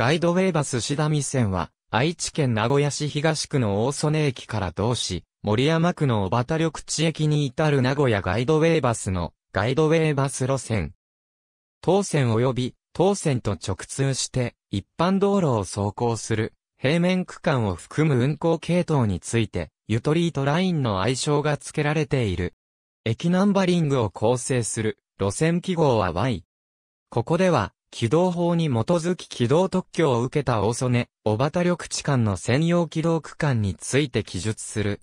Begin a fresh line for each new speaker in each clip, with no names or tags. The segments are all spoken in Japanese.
ガイドウェイバス志田美線は、愛知県名古屋市東区の大曽根駅から同市、森山区の小畑緑地駅に至る名古屋ガイドウェイバスのガイドウェイバス路線。当線及び当線と直通して一般道路を走行する平面区間を含む運行系統についてユトリートラインの愛称が付けられている。駅ナンバリングを構成する路線記号は Y。ここでは軌道法に基づき軌道特許を受けた大曽根、小畑緑地間の専用軌道区間について記述する。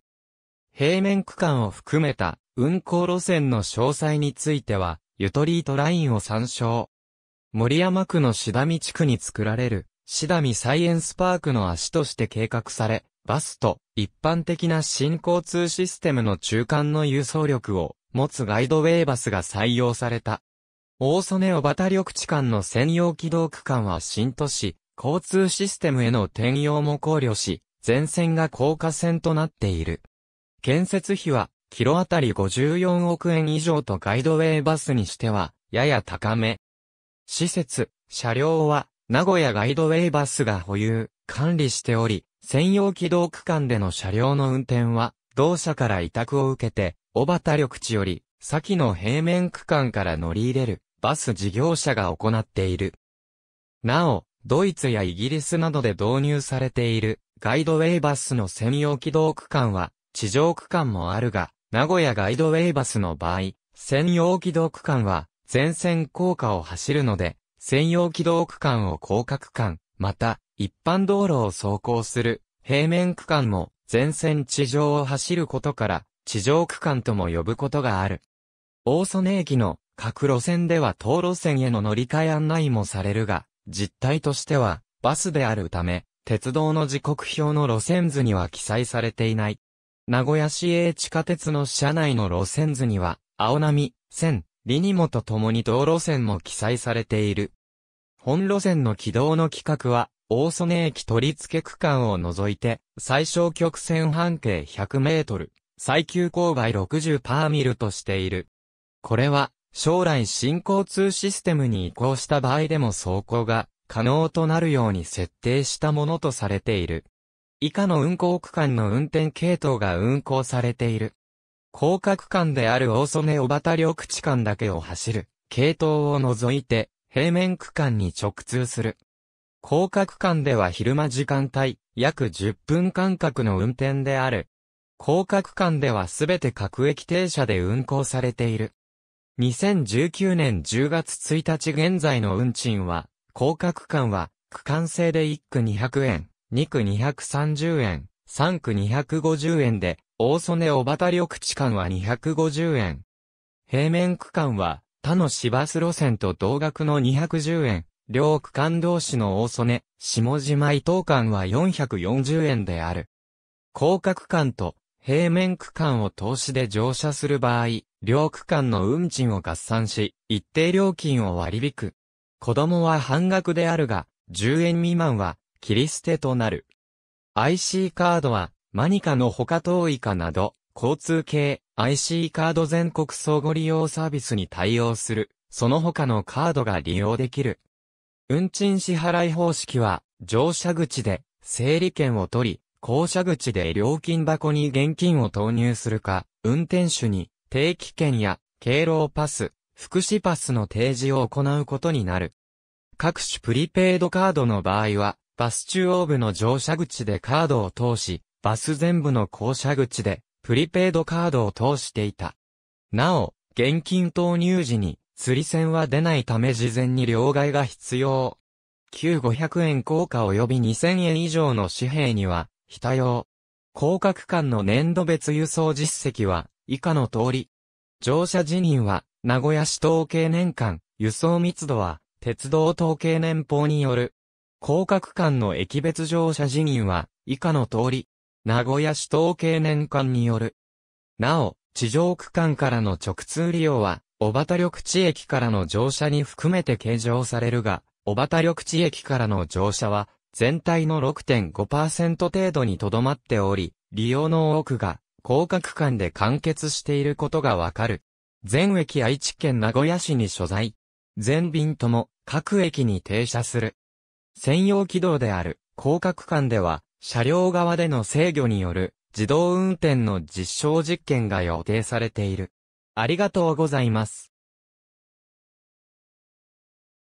平面区間を含めた運行路線の詳細については、ゆとりートラインを参照。森山区のしだみ地区に作られる、しだみサイエンスパークの足として計画され、バスと一般的な新交通システムの中間の輸送力を持つガイドウェイバスが採用された。大曽根小畑緑地間の専用軌道区間は新都市、交通システムへの転用も考慮し、全線が高架線となっている。建設費は、キロあたり54億円以上とガイドウェイバスにしては、やや高め。施設、車両は、名古屋ガイドウェイバスが保有、管理しており、専用軌道区間での車両の運転は、同社から委託を受けて、小畑緑地より、先の平面区間から乗り入れるバス事業者が行っている。なお、ドイツやイギリスなどで導入されているガイドウェイバスの専用軌道区間は地上区間もあるが、名古屋ガイドウェイバスの場合、専用軌道区間は全線高架を走るので、専用軌道区間を高架区間、また一般道路を走行する平面区間も全線地上を走ることから地上区間とも呼ぶことがある。大曽根駅の各路線では当路線への乗り換え案内もされるが、実態としては、バスであるため、鉄道の時刻表の路線図には記載されていない。名古屋市営地下鉄の車内の路線図には、青波、線、リニモと共に道路線も記載されている。本路線の軌道の規格は、大曽根駅取り付け区間を除いて、最小曲線半径100メートル、最急勾配60パーミルとしている。これは、将来新交通システムに移行した場合でも走行が可能となるように設定したものとされている。以下の運行区間の運転系統が運行されている。高架区間である大曽根小畑緑地間だけを走る、系統を除いて、平面区間に直通する。高架区間では昼間時間帯、約10分間隔の運転である。高架区間ではすべて各駅停車で運行されている。2019年10月1日現在の運賃は、高架区間は、区間制で1区200円、2区230円、3区250円で、大曽根小畑緑地間は250円。平面区間は、他の市バス路線と同額の210円、両区間同士の大曽根、下島伊東間は440円である。高架区間と平面区間を投資で乗車する場合、両区間の運賃を合算し、一定料金を割り引く。子供は半額であるが、10円未満は、切り捨てとなる。IC カードは、マニカの他遠いかなど、交通系 IC カード全国相互利用サービスに対応する、その他のカードが利用できる。運賃支払い方式は、乗車口で整理券を取り、降車口で料金箱に現金を投入するか、運転手に定期券や敬老パス、福祉パスの提示を行うことになる。各種プリペイドカードの場合は、バス中央部の乗車口でカードを通し、バス全部の降車口で、プリペイドカードを通していた。なお、現金投入時に、釣り線は出ないため事前に両替が必要。旧500円硬貨及び2000円以上の紙幣には、非多用。広角間の年度別輸送実績は、以下の通り。乗車辞任は、名古屋市統計年間、輸送密度は、鉄道統計年報による。広角間の駅別乗車辞任は、以下の通り。名古屋市統計年間による。なお、地上区間からの直通利用は、小畑緑地駅からの乗車に含めて計上されるが、小畑緑地駅からの乗車は、全体の6.5%程度にとどまっており、利用の多くが、広角間で完結していることがわかる。全駅愛知県名古屋市に所在。全便とも各駅に停車する。専用軌道である広角間では、車両側での制御による自動運転の実証実験が予定されている。ありがとうございます。